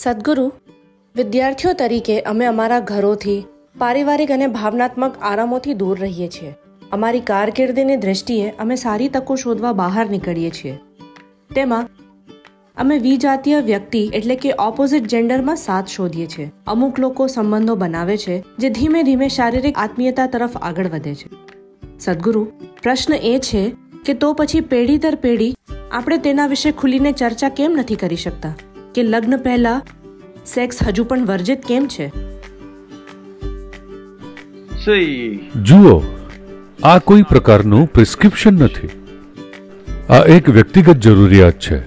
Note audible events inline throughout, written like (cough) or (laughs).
સદગુરુ વિદ્યાર્થીઓ તરીકે અમે અમારા ઘરોથી પારિવારિક અને ભાવનાત્મક આરામોથી દૂર રહીએ છીએ અમારી કારકિર્દીની દ્રષ્ટિએ અમે સારી તકો શોધવા બહાર નીકળીએ છીએ તેમાં અમે વિજાતીય વ્યક્તિ એટલે કે ઓપોઝિટ જેન્ડરમાં સાથ શોધીએ છીએ અમુક લોકો સંબંધો બનાવે છે જે ધીમે ધીમે શારીરિક આત્મીયતા તરફ આગળ વધે છે સદગુરુ પ્રશ્ન એ છે કે તો પછી પેઢી દર પેઢી આપણે તેના વિશે ખુલીને ચર્ચા કેમ નથી કરી શકતા કે લગ્ન પહેલા સેક્સ હજુ પણ વર્જિત કેમ છે જુઓ આ કોઈ પ્રકારનું પ્રિસ્ક્રિપ્શન નથી આ એક વ્યક્તિગત જરૂરિયાત છે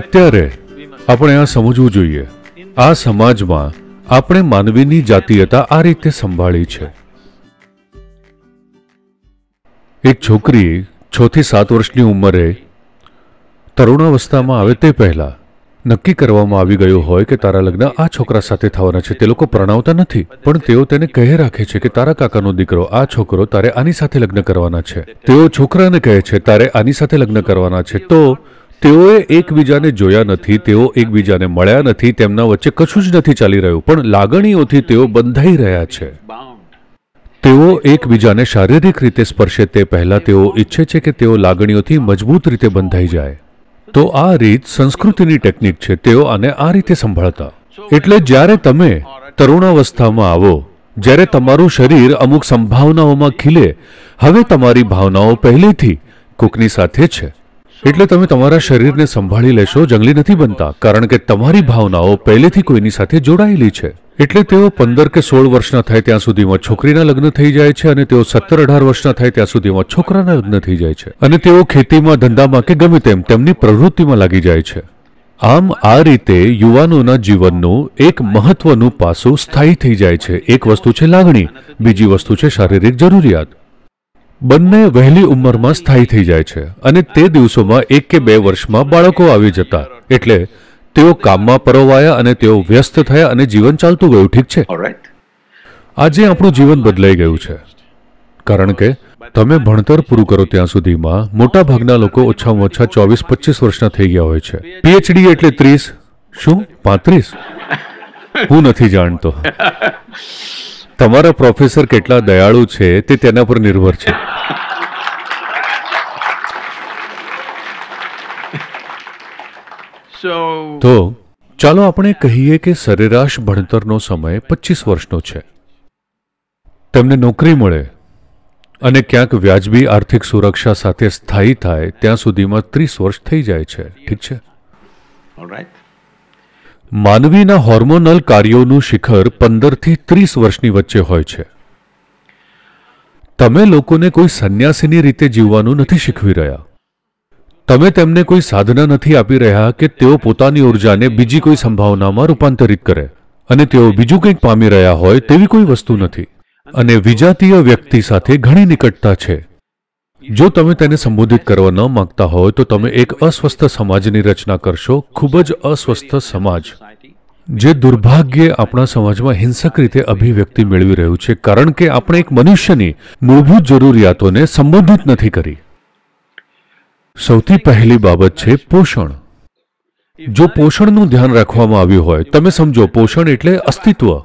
અત્યારે આપણે આ સમજવું જોઈએ આ સમાજમાં આપણે માનવીની જાતીયતા આ રીતે સંભાળી છે એક છોકરી છ થી સાત વર્ષની ઉંમરે તરુણાવસ્થામાં આવે તે પહેલાં નક્કી કરવામાં આવી ગયું હોય કે તારા લગ્ન આ છોકરા સાથે થવાના છે તે લોકો પ્રણાવતા નથી પણ તેઓ તેને કહે રાખે છે કે તારા કાકાનો દીકરો આ છોકરો તારે આની સાથે લગ્ન કરવાના છે તેઓ છોકરાને કહે છે તારે આની સાથે લગ્ન કરવાના છે તો તેઓએ એકબીજાને જોયા નથી તેઓ એકબીજાને મળ્યા નથી તેમના વચ્ચે કશું જ નથી ચાલી રહ્યું પણ લાગણીઓથી તેઓ બંધાઈ રહ્યા છે તેઓ એકબીજાને શારીરિક રીતે સ્પર્શે તે પહેલાં તેઓ ઈચ્છે છે કે તેઓ લાગણીઓથી મજબૂત રીતે બંધાઈ જાય તો આ રીત સંસ્કૃતિની ટેકનિક છે તેઓ આને આ રીતે સંભાળતા એટલે જ્યારે તમે તરુણાવસ્થામાં આવો જ્યારે તમારું શરીર અમુક સંભાવનાઓમાં ખીલે હવે તમારી ભાવનાઓ પહેલેથી કોકની સાથે છે એટલે તમે તમારા શરીરને સંભાળી લેશો જંગલી નથી બનતા કારણ કે તમારી ભાવનાઓ પહેલેથી કોઈની સાથે જોડાયેલી છે એટલે તેઓ પંદર કે સોળ વર્ષના થાય ત્યાં સુધીમાં છોકરીના લગ્ન થઈ જાય છે અને તેઓ સત્તર અઢાર વર્ષના થાય ત્યાં સુધીમાં છોકરાના લગ્ન થઈ જાય છે અને તેઓ ખેતીમાં ધંધામાં કે ગમે તેમ તેમની પ્રવૃત્તિમાં લાગી જાય છે આમ આ રીતે યુવાનોના જીવનનું એક મહત્વનું પાસું સ્થાયી થઈ જાય છે એક વસ્તુ છે લાગણી બીજી વસ્તુ છે શારીરિક જરૂરિયાત બંને વહેલી ઉંમરમાં સ્થાયી થઈ જાય છે અને તે દિવસોમાં એક કે બે વર્ષમાં બાળકો આવી જતા એટલે તેઓ કામમાં પરોવાયા અને તેઓ વ્યસ્ત થયા અને જીવન ચાલતું ગયું ઠીક છે આજે આપણું જીવન બદલાઈ ગયું છે કારણ કે તમે ભણતર પૂરું કરો ત્યાં સુધીમાં મોટા ભાગના લોકો ઓછામાં ઓછા ચોવીસ પચીસ વર્ષના થઈ ગયા હોય છે પીએચડી એટલે ત્રીસ શું પાંત્રીસ હું નથી જાણતો (laughs) તમારા પ્રોફેસર કેટલા દયાળુ છે તે તેના પર નિર્ભર છે તો ચાલો આપણે કહીએ કે સરેરાશ ભણતરનો સમય પચીસ વર્ષનો છે તેમને નોકરી મળે અને ક્યાંક વ્યાજબી આર્થિક સુરક્ષા સાથે સ્થાયી થાય ત્યાં સુધીમાં ત્રીસ વર્ષ થઈ જાય છે ઠીક છે ઓલરાઈટ માનવીના હોર્મોનલ કાર્યોનું શિખર પંદરથી ત્રીસ વર્ષની વચ્ચે હોય છે તમે લોકોને કોઈ સંન્યાસીની રીતે જીવવાનું નથી શીખવી રહ્યા તમે તેમને કોઈ સાધના નથી આપી રહ્યા કે તેઓ પોતાની ઉર્જાને બીજી કોઈ સંભાવનામાં રૂપાંતરિત કરે અને તેઓ બીજું કંઈક પામી રહ્યા હોય તેવી કોઈ વસ્તુ નથી અને વિજાતીય વ્યક્તિ સાથે ઘણી નિકટતા છે જો તમે તેને સંબોધિત કરવા ન માંગતા હોય તો તમે એક અસ્વસ્થ સમાજની રચના કરશો ખૂબ જ અસ્વસ્થ સમાજ જે દુર્ભાગ્ય આપણા સમાજમાં હિંસક રીતે અભિવ્યક્તિ મેળવી રહ્યું છે કારણ કે આપણે એક મનુષ્યની મૂળભૂત જરૂરિયાતોને સંબોધિત નથી કરી સૌથી પહેલી બાબત છે પોષણ જો પોષણનું ધ્યાન રાખવામાં આવ્યું હોય તમે સમજો પોષણ એટલે અસ્તિત્વ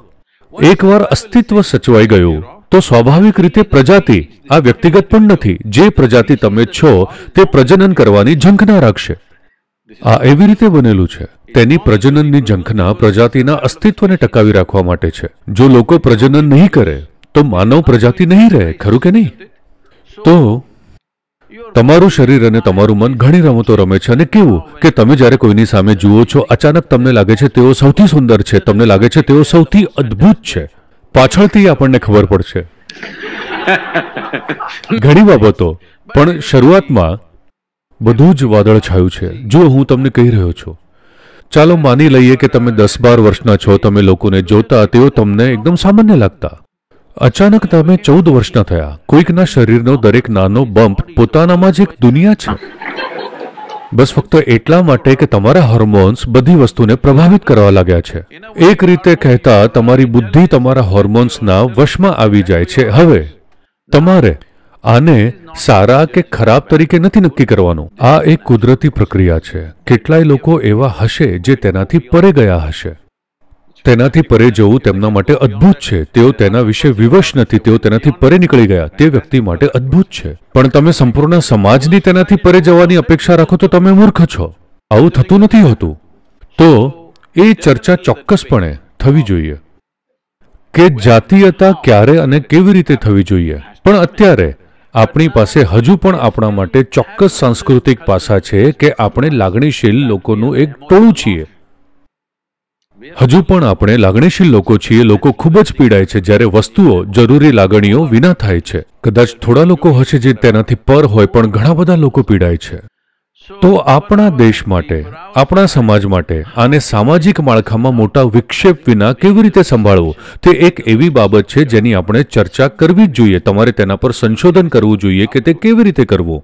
એકવાર અસ્તિત્વ સચવાઈ ગયું તો સ્વાભાવિક રીતે પ્રજાતિ આ વ્યક્તિગત પણ નથી જે પ્રજાતિ તમે છો તે પ્રજનન કરવાની ઝંખના રાખશે આ એવી રીતે બનેલું છે તેની પ્રજનનની ઝંખના પ્રજાતિના અસ્તિત્વને ટકાવી રાખવા માટે છે જો લોકો પ્રજનન નહીં કરે તો માનવ પ્રજાતિ નહીં રહે ખરું કે નહીં તો તમારું શરીર અને તમારું મન ઘણી રમતો રમે છે અને કેવું કે તમે જ્યારે કોઈની સામે જુઓ છો અચાનક તમને લાગે છે તેઓ સૌથી સુંદર છે તમને લાગે છે તેઓ સૌથી અદ્ભુત છે પાછળથી આપણને ખબર પડશે ઘણી બાબતો પણ શરૂઆતમાં બધું જ વાદળ છાયું છે જો હું તમને કહી રહ્યો છું ચાલો માની લઈએ કે તમે દસ બાર વર્ષના છો તમે લોકોને જોતા તેઓ તમને એકદમ સામાન્ય લાગતા અચાનક તમે ચૌદ વર્ષના થયા કોઈકના શરીરનો દરેક નાનો બમ્પ પોતાનામાં જ એક દુનિયા છે બસ ફક્ત એટલા માટે કે તમારા હોર્મોન્સ બધી વસ્તુને પ્રભાવિત કરવા લાગ્યા છે એક રીતે કહેતા તમારી બુદ્ધિ તમારા હોર્મોન્સના વશમાં આવી જાય છે હવે તમારે આને સારા કે ખરાબ તરીકે નથી નક્કી કરવાનું આ એક કુદરતી પ્રક્રિયા છે કેટલાય લોકો એવા હશે જે તેનાથી પરે ગયા હશે તેનાથી પરે જવું તેમના માટે અદ્ભુત છે તેઓ તેના વિશે વિવશ નથી તેઓ તેનાથી પરે નીકળી ગયા તે વ્યક્તિ માટે અદ્ભુત છે પણ તમે સંપૂર્ણ સમાજની તેનાથી પરે જવાની અપેક્ષા રાખો તો તમે મૂર્ખ છો આવું થતું નથી હોતું તો એ ચર્ચા ચોક્કસપણે થવી જોઈએ કે જાતીયતા ક્યારે અને કેવી રીતે થવી જોઈએ પણ અત્યારે આપણી પાસે હજુ પણ આપણા માટે ચોક્કસ સાંસ્કૃતિક પાસા છે કે આપણે લાગણીશીલ લોકોનું એક ટોળું છીએ હજુ પણ આપણે લાગણીશીલ લોકો છીએ લોકો ખૂબ જ પીડાય છે જ્યારે વસ્તુઓ જરૂરી લાગણીઓ વિના થાય છે કદાચ થોડા લોકો હશે જે તેનાથી પર હોય પણ ઘણા બધા લોકો પીડાય છે તો આપણા દેશ માટે આપણા સમાજ માટે આને સામાજિક માળખામાં મોટા વિક્ષેપ વિના કેવી રીતે સંભાળવું તે એક એવી બાબત છે જેની આપણે ચર્ચા કરવી જ જોઈએ તમારે તેના પર સંશોધન કરવું જોઈએ કે તે કેવી રીતે કરવું